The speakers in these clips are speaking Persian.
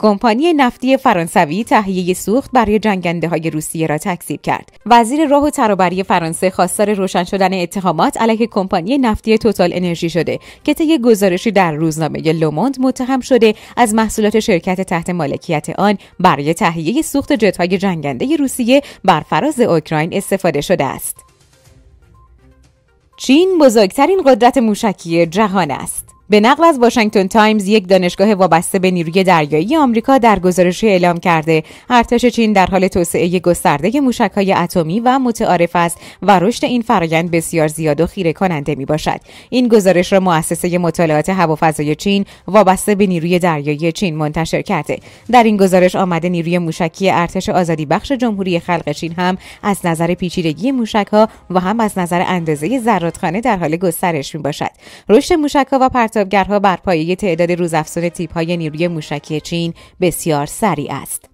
کمپانی نفتی فرانسوی تهیه سوخت برای جنگنده های روسیه را تکذیب کرد. وزیر راه و ترابری فرانسه خواستار روشن شدن اتهامات علیه کمپانی نفتی توتال انرژی شده که طی گزارشی در روزنامه لوموند متهم شده از محصولات شرکت تحت مالکیت آن برای تهیه سوخت جتهای جنگنده روسیه بر فراز اوکراین استفاده شده است. چین بزرگترین قدرت موشکی جهان است. به نقل از واشنگتن تایمز یک دانشگاه وابسته به نیروی دریایی آمریکا در گزارشی اعلام کرده ارتش چین در حال توسعه گسترده موشک‌های اتمی و متعارف است و رشد این فرایند بسیار زیاد و خیره کننده می باشد این گزارش را مؤسسه مطالعات هوافضای چین وابسته به نیروی دریایی چین منتشر کرده در این گزارش آمده نیروی موشکی ارتش آزادی بخش جمهوری خلق چین هم از نظر پیچیدگی موشک‌ها و هم از نظر اندازه ذراتخانه در حال گسترش می باشد رشد موشک‌ها و برپایی بر پایه تعداد روزافزون های نیروی موشکی چین بسیار سریع است.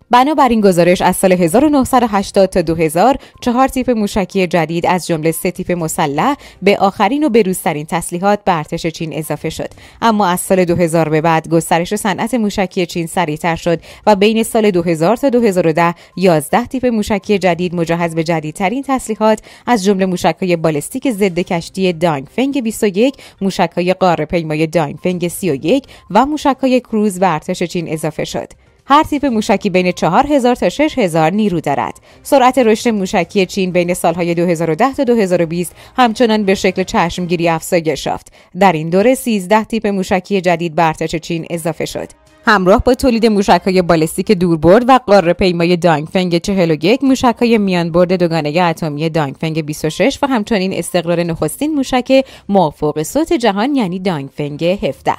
این گزارش از سال 1980 تا 2000 چهار تیپ موشکی جدید از جمله سه تیپ مسلح به آخرین و بروزترین تسلیحات به ارتش چین اضافه شد اما از سال 2000 به بعد گسترش صنعت موشکی چین سریعتر شد و بین سال 2000 تا 2010 11 تیپ موشکی جدید مجهز به جدیدترین تسلیحات از جمله موشکهای بالستیک ضد کشتی فنگ 21 موشکهای قاره پیمای فنگ 31 و موشکهای کروز به ارتش چین اضافه شد هر تیپ موشکی بین 4000 تا 6000 نیرو دارد. سرعت رشد موشکی چین بین سالهای 2010 تا 2020 همچنان به شکل چشمگیری افزایش یافت. در این دوره 13 تیپ موشکی جدید به ارتش چین اضافه شد. همراه با تولید های بالستیک دوربرد و قاره پیمای دانگفنگ 41 میان میانبرد دوگانه اتمی دانگفنگ 26 و همچنین استقرار نخستین موشک مافوق صوت جهان یعنی دانگفنگ 17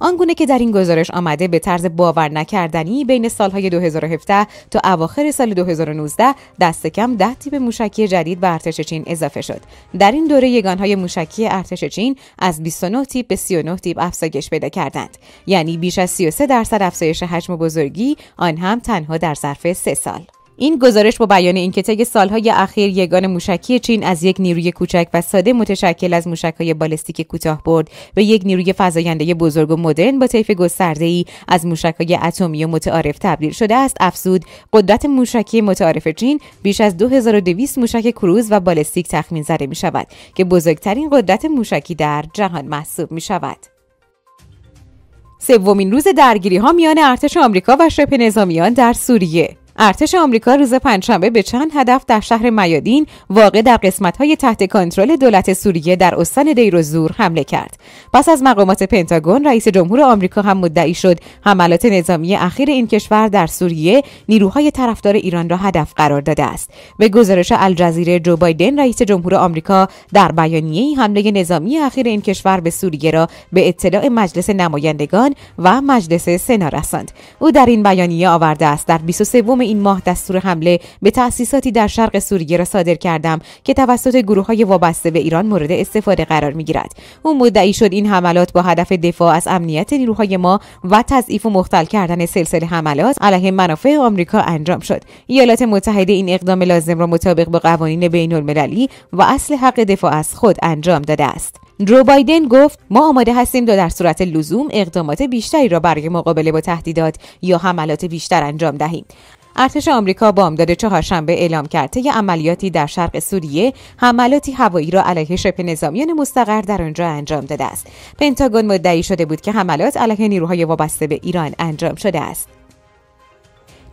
آنگونه که در این گزارش آمده به طرز باور نکردنی بین سالهای 2017 تا اواخر سال 2019 دست کم ده تیپ موشکی جدید به ارتش چین اضافه شد در این دوره های موشکی ارتش چین از 29 تیپ به 39 تیپ افزایش پیدا کردند یعنی بیش از 33 درصد درصد افزایش حجم بزرگی آن هم تنها در ظرف سه سال این گزارش با بیان اینکه طی سالهای اخیر یگان موشکی چین از یک نیروی کوچک و ساده متشکل از موشکهای بالستیک کوتاه برد به یک نیروی فزاینده بزرگ و مدرن با طیف ای از موشکهای اتمی و متعارف تبدیل شده است افزود قدرت موشکی متعارف چین بیش از 2200 موشک کروز و بالستیک تخمین زده می شود که بزرگترین قدرت موشکی در جهان محسوب می شود سومین روز درگیری ها میان ارتش آمریکا و شبه نظامیان در سوریه ارتش آمریکا روز پنجشنبه به چند هدف در شهر میادین واقع در قسمت‌های تحت کنترل دولت سوریه در استان دیروزور حمله کرد. پس از مقامات پنتاگون رئیس جمهور آمریکا هم مدعی شد حملات نظامی اخیر این کشور در سوریه نیروهای طرفدار ایران را هدف قرار داده است. به گزارش الجزیره جو بایدن رئیس جمهور آمریکا در بیانیه‌ای حمله نظامی اخیر این کشور به سوریه را به اطلاع مجلس نمایندگان و مجلس سنا رساند. او در این بیانیه آورده است در 23 این ماه دستور حمله به تأسیساتی در شرق سوریه را صادر کردم که توسط گروه های وابسته به ایران مورد استفاده قرار میگیرد. گیرد او مدعی شد این حملات با هدف دفاع از امنیت نیروهای ما و تضعیف و مختل کردن سلسله حملات علیه منافع آمریکا انجام شد ایالات متحده این اقدام لازم را مطابق با قوانین بین المللی و اصل حق دفاع از خود انجام داده است جو بایدن گفت ما آماده هستیم تا در صورت لزوم اقدامات بیشتری را برای مقابله با تهدیدات یا حملات بیشتر انجام دهیم ارتش آمریکا بامداد چهارشنبه اعلام کرد طی عملیاتی در شرق سوریه حملاتی هوایی را علیه شبه نظامیان مستقر در آنجا انجام داده است پنتاگون مدعی شده بود که حملات علیه نیروهای وابسته به ایران انجام شده است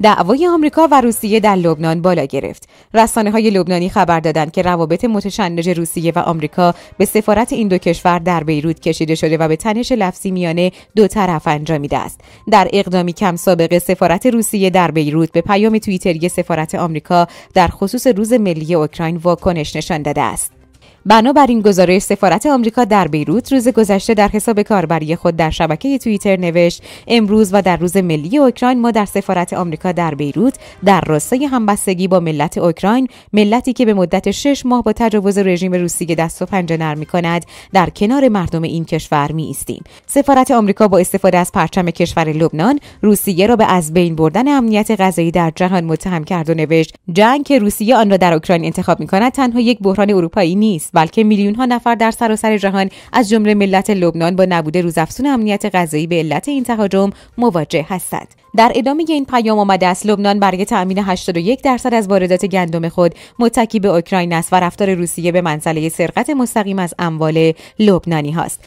دعوای آمریکا و روسیه در لبنان بالا گرفت رسانه های لبنانی خبر دادند که روابط متشنج روسیه و آمریکا به سفارت این دو کشور در بیروت کشیده شده و به تنش لفظی میانه دو طرف انجامیده است در اقدامی کم سابقه سفارت روسیه در بیروت به پیام توییتری سفارت آمریکا در خصوص روز ملی اوکراین واکنش نشان داده است بنابر این گزارش سفارت آمریکا در بیروت روز گذشته در حساب کاربری خود در شبکه توییتر نوشت امروز و در روز ملی اوکراین ما در سفارت آمریکا در بیروت در راستای همبستگی با ملت اوکراین ملتی که به مدت شش ماه با تجاوز رژیم روسیه دست و پنجه نرم میکند در کنار مردم این کشور می ایستیم سفارت آمریکا با استفاده از پرچم کشور لبنان روسیه را به از بین بردن امنیت غذایی در جهان متهم کرد و نوشت جنگ که روسیه آن را در اوکراین انتخاب می تنها یک بحران اروپایی نیست بلکه میلیون ها نفر در سراسر جهان از جمله ملت لبنان با نبود روزافزون امنیت غذایی به علت این تهاجم مواجه هستند در ادامه این پیام آمده است لبنان برای تامین 81 درصد از واردات گندم خود متکی به اوکراین است و رفتار روسیه به منزله سرقت مستقیم از اموال لبنانی هاست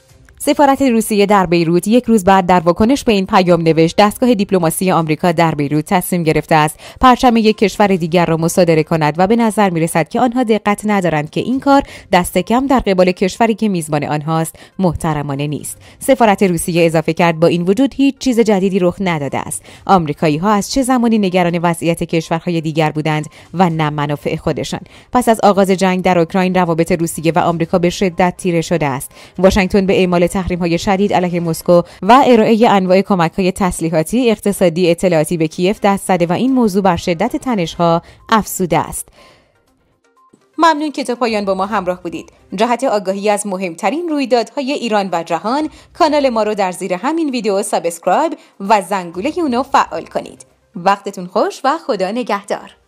سفارت روسیه در بیروت یک روز بعد در واکنش به این پیام نوشت دستگاه دیپلماسی آمریکا در بیروت تصمیم گرفته است پرچم یک کشور دیگر را مصادره کند و به نظر می رسد که آنها دقت ندارند که این کار دست کم در قبال کشوری که میزبان آنهاست محترمانه نیست سفارت روسیه اضافه کرد با این وجود هیچ چیز جدیدی رخ نداده است آمریکایی ها از چه زمانی نگران وضعیت کشورهای دیگر بودند و نه منافع خودشان پس از آغاز جنگ در اوکراین روابط روسیه و آمریکا به شدت تیره شده است واشنگتن به اعمال تحریم های شدید علیه مسکو و ارائه انواع کمک های تسلیحاتی اقتصادی اطلاعاتی به کیف دست زده و این موضوع بر شدت ها افزوده است ممنون که تا پایان با ما همراه بودید. جهت آگاهی از مهمترین رویدادهای ایران و جهان، کانال ما رو در زیر همین ویدیو سابسکرایب و زنگوله اونو فعال کنید. وقتتون خوش و خدا نگهدار.